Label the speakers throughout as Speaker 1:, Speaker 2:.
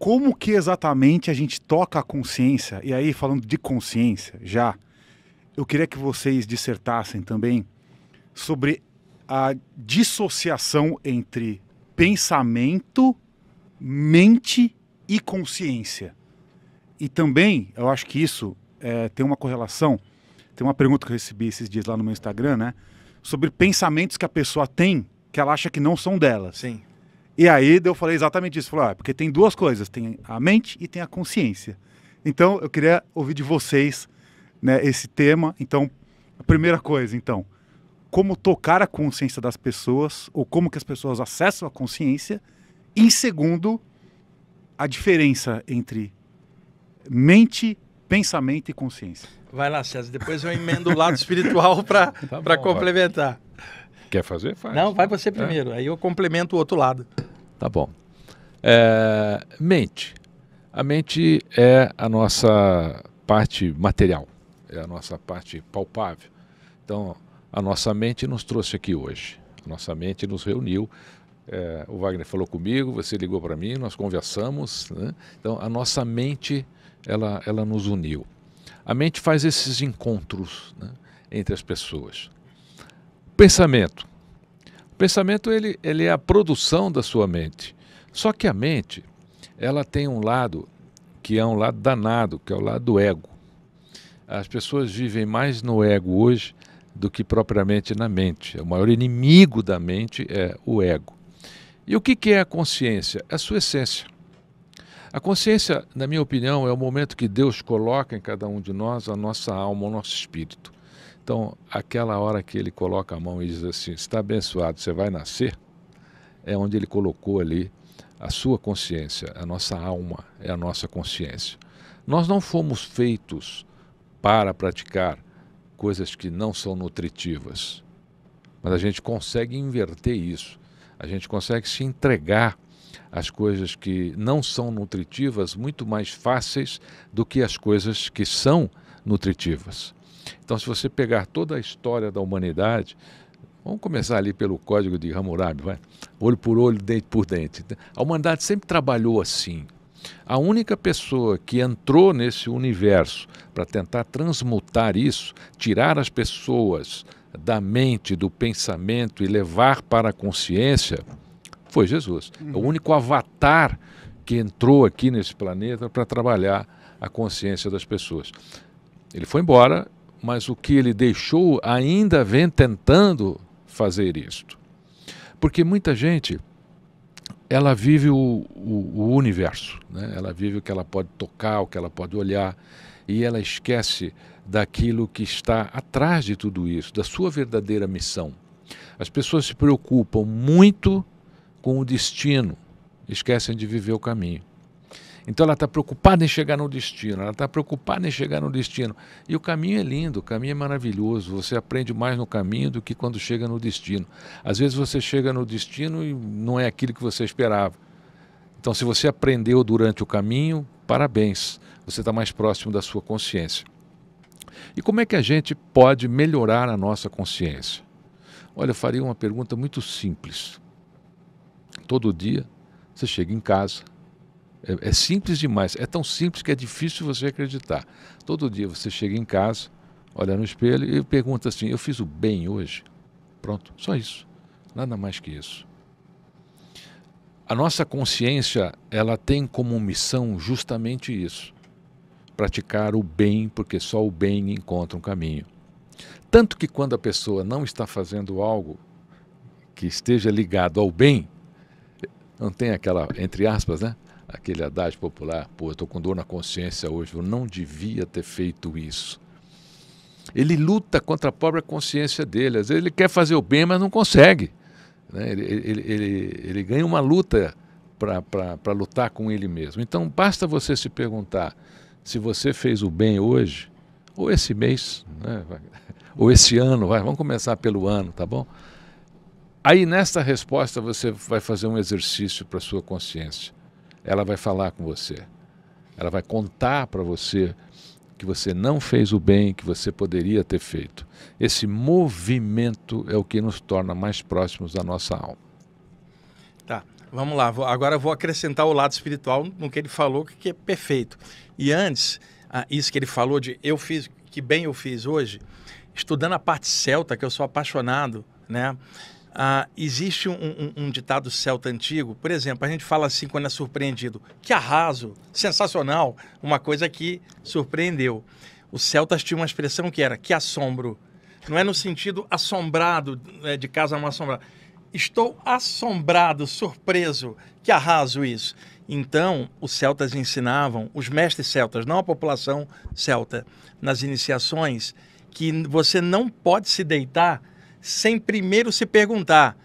Speaker 1: como que exatamente a gente toca a consciência? E aí, falando de consciência, já, eu queria que vocês dissertassem também sobre a dissociação entre pensamento, mente e consciência. E também, eu acho que isso é, tem uma correlação. Tem uma pergunta que eu recebi esses dias lá no meu Instagram, né? Sobre pensamentos que a pessoa tem que ela acha que não são dela. Sim. E aí eu falei exatamente isso. Falei, ah, porque tem duas coisas, tem a mente e tem a consciência. Então eu queria ouvir de vocês né, esse tema. Então, a primeira coisa, então, como tocar a consciência das pessoas ou como que as pessoas acessam a consciência. E em segundo, a diferença entre mente, pensamento e consciência.
Speaker 2: Vai lá, César, depois eu emendo o lado espiritual para tá complementar.
Speaker 3: Quer fazer? Faz.
Speaker 2: Não, vai você é. primeiro. É. Aí eu complemento o outro lado.
Speaker 3: Tá bom. É, mente. A mente é a nossa parte material, é a nossa parte palpável. Então, a nossa mente nos trouxe aqui hoje. A nossa mente nos reuniu. É, o Wagner falou comigo, você ligou para mim, nós conversamos. Né? Então, a nossa mente, ela, ela nos uniu. A mente faz esses encontros né, entre as pessoas pensamento. O pensamento ele, ele é a produção da sua mente. Só que a mente, ela tem um lado que é um lado danado, que é o lado do ego. As pessoas vivem mais no ego hoje do que propriamente na mente. O maior inimigo da mente é o ego. E o que é a consciência? É a sua essência. A consciência, na minha opinião, é o momento que Deus coloca em cada um de nós a nossa alma, o nosso espírito. Então, aquela hora que ele coloca a mão e diz assim: está abençoado, você vai nascer, é onde ele colocou ali a sua consciência, a nossa alma é a nossa consciência. Nós não fomos feitos para praticar coisas que não são nutritivas, mas a gente consegue inverter isso, a gente consegue se entregar às coisas que não são nutritivas muito mais fáceis do que as coisas que são nutritivas. Então, se você pegar toda a história da humanidade, vamos começar ali pelo código de Hammurabi, vai? olho por olho, dente por dente. A humanidade sempre trabalhou assim. A única pessoa que entrou nesse universo para tentar transmutar isso, tirar as pessoas da mente, do pensamento e levar para a consciência, foi Jesus. Uhum. É o uhum. único avatar que entrou aqui nesse planeta para trabalhar a consciência das pessoas. Ele foi embora mas o que ele deixou ainda vem tentando fazer isto. Porque muita gente, ela vive o, o, o universo, né? ela vive o que ela pode tocar, o que ela pode olhar, e ela esquece daquilo que está atrás de tudo isso, da sua verdadeira missão. As pessoas se preocupam muito com o destino, esquecem de viver o caminho. Então ela está preocupada em chegar no destino, ela está preocupada em chegar no destino. E o caminho é lindo, o caminho é maravilhoso. Você aprende mais no caminho do que quando chega no destino. Às vezes você chega no destino e não é aquilo que você esperava. Então, se você aprendeu durante o caminho, parabéns, você está mais próximo da sua consciência. E como é que a gente pode melhorar a nossa consciência? Olha, eu faria uma pergunta muito simples. Todo dia você chega em casa, é, é, simples demais. É tão simples que é difícil você acreditar. Todo dia você chega em casa, olha no espelho e pergunta assim: Eu fiz o bem hoje? Pronto, só isso. Nada mais que isso. A nossa consciência, ela tem como missão justamente isso: praticar o bem, porque só o bem encontra um caminho. Tanto que quando a pessoa não está fazendo algo que esteja ligado ao bem, não tem aquela, entre aspas, né? Aquele adágio popular, pô, eu estou com dor na consciência hoje, eu não devia ter feito isso. Ele luta contra a própria consciência dele. Às vezes ele quer fazer o bem, mas não consegue. Né? Ele, ele, ele, ele ganha uma luta para lutar com ele mesmo. Então, basta você se perguntar se você fez o bem hoje, ou esse mês, né? ou esse ano, vai, vamos começar pelo ano, tá bom? Aí nesta resposta você vai fazer um exercício para sua consciência. Ela vai falar com você. Ela vai contar para você que você não fez o bem que você poderia ter feito. Esse movimento é o que nos torna mais próximos da nossa alma.
Speaker 2: Tá. Vamos lá, agora vou acrescentar o lado espiritual no que ele falou, que é perfeito. E antes, isso que ele falou de eu fiz, que bem eu fiz hoje, estudando a parte celta, que eu sou apaixonado, né? Ah, existe um, um, um, ditado celta antigo, por exemplo, a gente fala assim quando é surpreendido: que arraso, sensacional, uma coisa que surpreendeu. Os celtas tinham uma expressão que era que assombro. Não é no sentido assombrado, é, de casa mal assombrado. Estou assombrado, surpreso, que arraso isso. Então, os celtas ensinavam, os mestres celtas, não a população celta, nas iniciações, que você não pode se deitar sem primeiro se perguntar: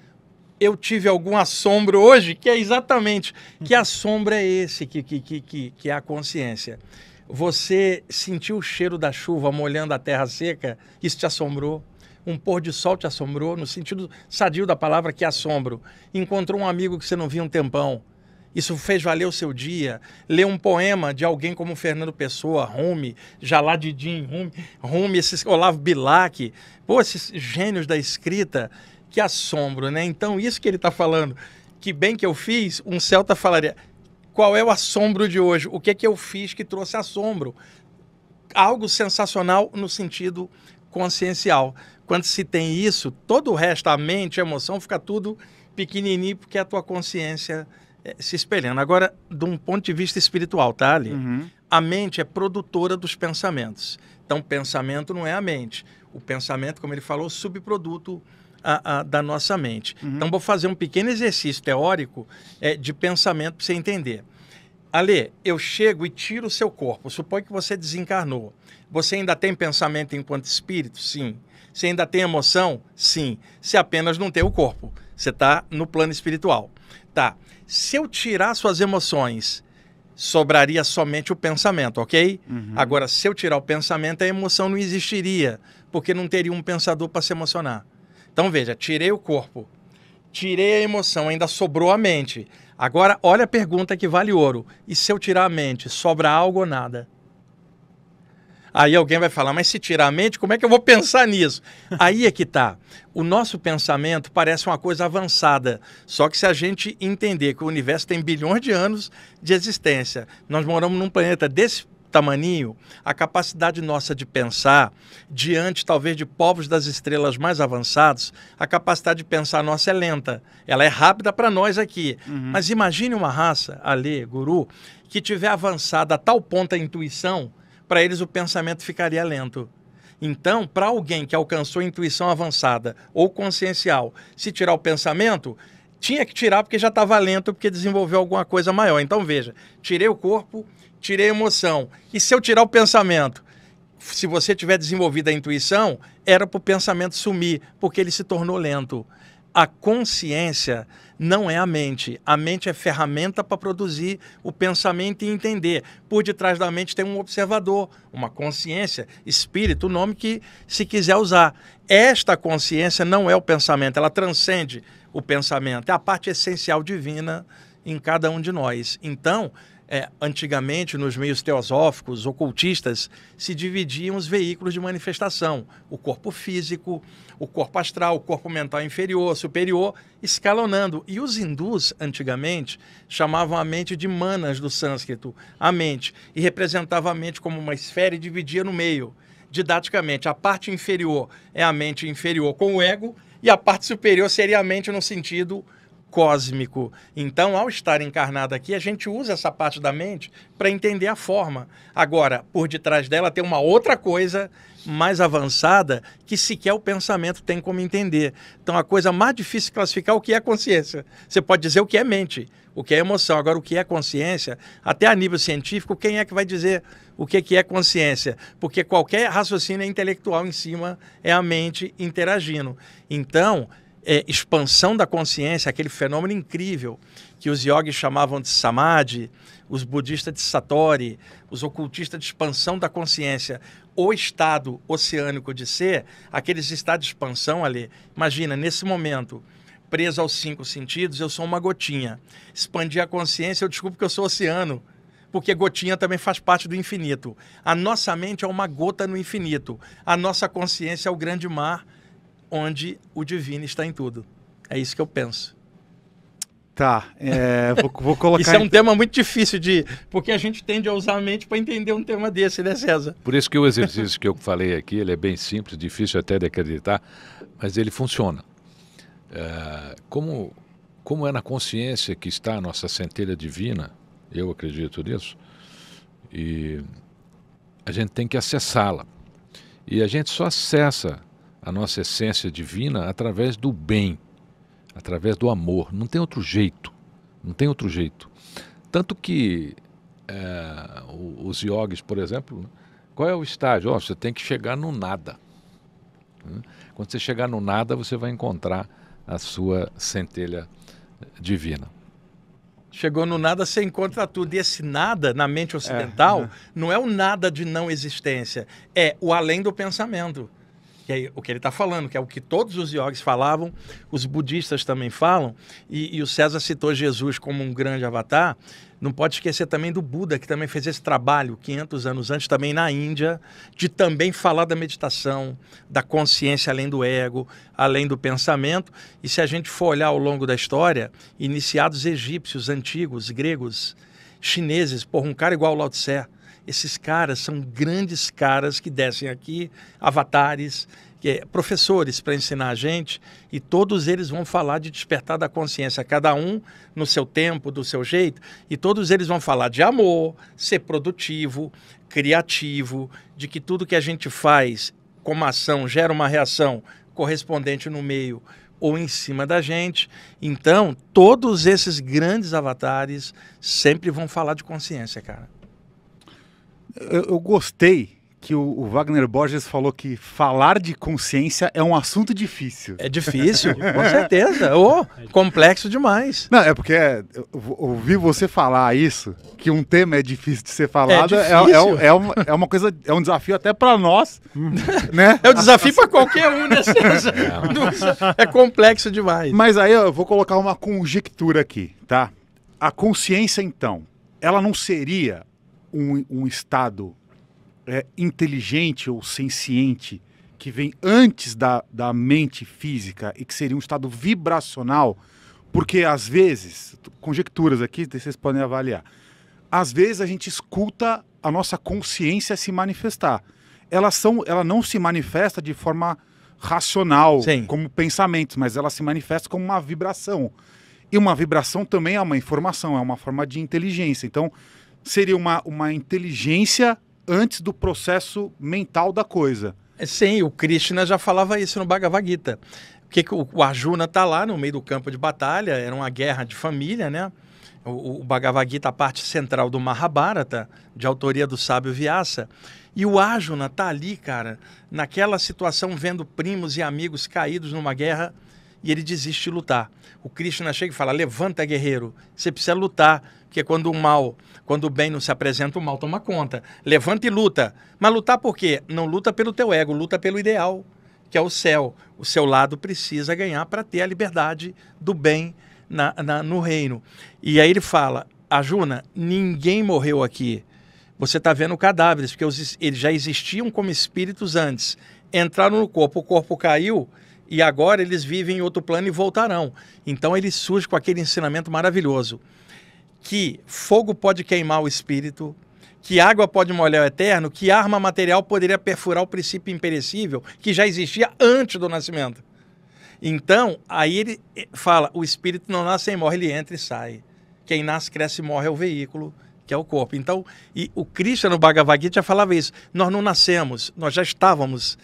Speaker 2: eu tive algum assombro hoje? Que é exatamente que uhum. assombro é esse que, que, que, que, é a consciência. Você sentiu o cheiro da chuva molhando a terra seca? Isso te assombrou? Um pôr de sol te assombrou? No sentido sadio da palavra, que é assombro. Encontrou um amigo que você não via um tempão isso fez valer o seu dia. Ler um poema de alguém como Fernando Pessoa, Rumi, Jaladidim, Rumi, Rumi esses Olavo Bilac, pô, esses gênios da escrita, que assombro, né? Então, isso que ele está falando, que bem que eu fiz, um celta falaria, qual é o assombro de hoje? O que é que eu fiz que trouxe assombro? Algo sensacional no sentido consciencial. Quando se tem isso, todo o resto, a mente, a emoção, fica tudo pequenininho porque é a tua consciência é, se espelhando. Agora, de um ponto de vista espiritual, tá, Ali? Uhum. A mente é produtora dos pensamentos. Então, pensamento não é a mente. O pensamento, como ele falou, é subproduto a, a, da nossa mente. Uhum. Então, vou fazer um pequeno exercício teórico é, de pensamento para você entender. Ale, eu chego e tiro o seu corpo. Supõe que você desencarnou. Você ainda tem pensamento enquanto espírito? Sim. Você ainda tem emoção? Sim. Você apenas não tem o corpo. Você está no plano espiritual. Tá se eu tirar suas emoções, sobraria somente o pensamento, ok? Uhum. Agora, se eu tirar o pensamento, a emoção não existiria, porque não teria um pensador para se emocionar. Então, veja, tirei o corpo, tirei a emoção, ainda sobrou a mente. Agora, olha a pergunta que vale ouro. E se eu tirar a mente, sobra algo ou nada? Aí alguém vai falar, mas se tirar a mente, como é que eu vou pensar nisso? Aí é que tá. O nosso pensamento parece uma coisa avançada, só que se a gente entender que o universo tem bilhões de anos de existência, nós moramos num planeta desse tamaninho, a capacidade nossa de pensar, diante talvez de povos das estrelas mais avançados, a capacidade de pensar nossa é lenta. Ela é rápida para nós aqui. Uhum. Mas imagine uma raça ali, guru, que tiver avançada a tal ponto a intuição para eles o pensamento ficaria lento. Então, para alguém que alcançou intuição avançada ou consciencial, se tirar o pensamento, tinha que tirar porque já estava lento, porque desenvolveu alguma coisa maior. Então, veja, tirei o corpo, tirei a emoção. E se eu tirar o pensamento? Se você tiver desenvolvido a intuição, era para o pensamento sumir, porque ele se tornou lento a consciência não é a mente. A mente é ferramenta para produzir o pensamento e entender. Por detrás da mente tem um observador, uma consciência, espírito, o nome que se quiser usar. Esta consciência não é o pensamento, ela transcende o pensamento. É a parte essencial divina em cada um de nós. Então, é, antigamente, nos meios teosóficos, ocultistas, se dividiam os veículos de manifestação: o corpo físico, o corpo astral, o corpo mental inferior, superior, escalonando. E os hindus, antigamente, chamavam a mente de manas do sânscrito, a mente, e representava a mente como uma esfera e dividia no meio. Didaticamente, a parte inferior é a mente inferior com o ego, e a parte superior seria a mente no sentido cósmico. Então, ao estar encarnado aqui, a gente usa essa parte da mente para entender a forma. Agora, por detrás dela tem uma outra coisa mais avançada que sequer o pensamento tem como entender. Então, a coisa mais difícil classificar é o que é consciência. Você pode dizer o que é mente, o que é emoção. Agora, o que é consciência, até a nível científico, quem é que vai dizer o que é, é consciência? Porque qualquer raciocínio é intelectual em cima é a mente interagindo. Então, é, expansão da consciência, aquele fenômeno incrível que os yogis chamavam de samadhi, os budistas de satori, os ocultistas de expansão da consciência, o estado oceânico de ser, aqueles estados de expansão ali. Imagina, nesse momento, preso aos cinco sentidos, eu sou uma gotinha. Expandir a consciência, eu descubro que eu sou oceano porque gotinha também faz parte do infinito. A nossa mente é uma gota no infinito. A nossa consciência é o grande mar onde o divino está em tudo. É isso que eu penso. Tá, é, vou, vou, colocar. isso é um tema muito difícil de. Porque a gente tende a usar a mente para entender um tema desse, né, César?
Speaker 3: Por isso que o exercício que eu falei aqui, ele é bem simples, difícil até de acreditar, mas ele funciona. É, como, como é na consciência que está a nossa centelha divina, eu acredito nisso, e a gente tem que acessá-la. E a gente só acessa a nossa essência divina através do bem, através do amor. Não tem outro jeito. Não tem outro jeito. Tanto que é, os iogues, por exemplo, né, qual é o estágio? Oh, você tem que chegar no nada. Né? Quando você chegar no nada, você vai encontrar a sua centelha divina. Chegou no nada, você encontra tudo. E esse
Speaker 2: nada, na mente ocidental, é. não é o nada de não existência, é o além do pensamento que é o que ele está falando, que é o que todos os iogues falavam, os budistas também falam, e, e, o César citou Jesus como um grande avatar. Não pode esquecer também do Buda, que também fez esse trabalho 500 anos antes, também na Índia, de também falar da meditação, da consciência além do ego, além do pensamento. E se a gente for olhar ao longo da história, iniciados egípcios, antigos, gregos, chineses, por um cara igual Lao Tse, esses caras são grandes caras que descem aqui, avatares, é, professores para ensinar a gente, e todos eles vão falar de despertar da consciência, cada um no seu tempo, do seu jeito, e todos eles vão falar de amor, ser produtivo, criativo, de que tudo que a gente faz como ação gera uma reação correspondente no meio ou em cima da gente. Então, todos esses grandes avatares sempre vão falar de consciência, cara.
Speaker 1: Eu, eu gostei que o, o, Wagner Borges falou que falar de consciência é um assunto difícil. É difícil, com certeza. Ou oh, complexo demais. Não, é porque ouvir você falar isso, que um tema é difícil de ser falado, é, é, é, é uma, é uma coisa, é um desafio até para nós, né? É um desafio para
Speaker 2: qualquer um, né?
Speaker 1: é complexo demais. Mas aí eu vou colocar uma conjectura aqui, tá? A consciência, então, ela não seria um, um Estado é, inteligente ou senciente que vem antes da, da mente física e que seria um estado vibracional, porque às vezes, conjecturas aqui, vocês podem avaliar, às vezes a gente escuta a nossa consciência se manifestar. Ela, são, ela não se manifesta de forma racional, Sim. como pensamentos, mas ela se manifesta como uma vibração. E uma vibração também é uma informação, é uma forma de inteligência. Então,
Speaker 2: seria uma, uma inteligência antes do processo mental da coisa. É, sim, o Krishna já falava isso no Bhagavad Gita. Porque o Arjuna está lá no meio do campo de batalha, era uma guerra de família, né? O, o Bhagavad Gita, a parte central do Mahabharata, de autoria do sábio Vyasa. E o Arjuna está ali, cara, naquela situação, vendo primos e amigos caídos numa guerra e ele desiste de lutar. O Krishna chega e fala: Levanta, guerreiro, você precisa lutar, porque quando o mal, quando o bem não se apresenta, o mal toma conta. Levanta e luta. Mas lutar por quê? Não luta pelo teu ego, luta pelo ideal, que é o céu. O seu lado precisa ganhar para ter a liberdade do bem na, na, no reino. E aí ele fala: Ajuna, ninguém morreu aqui. Você está vendo cadáveres, porque os, eles já existiam como espíritos antes. Entraram no corpo, o corpo caiu, e agora eles vivem em outro plano e voltarão. Então ele surge com aquele ensinamento maravilhoso que fogo pode queimar o espírito, que água pode molhar o eterno, que arma material poderia perfurar o princípio imperecível que já existia antes do nascimento. Então, aí ele eh, fala: o espírito não nasce e morre, ele entra e sai. Quem nasce, cresce e morre é o veículo, que é o corpo. Então, e o Krishna no Bhagavad Gita já falava isso: nós não nascemos, nós já estávamos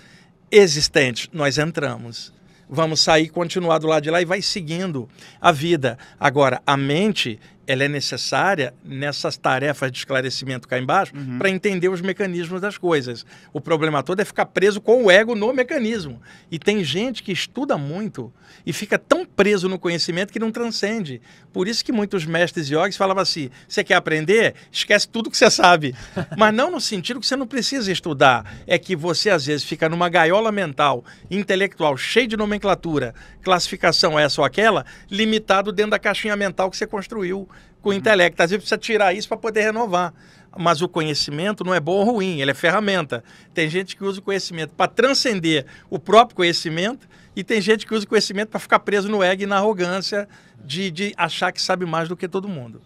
Speaker 2: existente, nós entramos. Vamos sair, continuar do lado de lá e vai seguindo a vida. Agora, a mente, ela é necessária nessas tarefas de esclarecimento cá embaixo uhum. para entender os mecanismos das coisas. O problema todo é ficar preso com o ego no mecanismo. E tem gente que estuda muito e fica tão preso no conhecimento que não transcende. Por isso que muitos mestres yogis falavam assim: você quer aprender? Esquece tudo que você sabe. Mas não no sentido que você não precisa estudar. É que você, às vezes, fica numa gaiola mental, intelectual, cheia de nomenclatura, classificação essa ou aquela, limitado dentro da caixinha mental que você construiu com o intelecto. Às vezes precisa tirar isso para poder renovar. Mas o conhecimento não é bom ou ruim, ele é ferramenta. Tem gente que usa o conhecimento para transcender o próprio conhecimento e tem gente que usa o conhecimento para ficar preso no ego e na arrogância de, de achar que sabe mais do que todo mundo.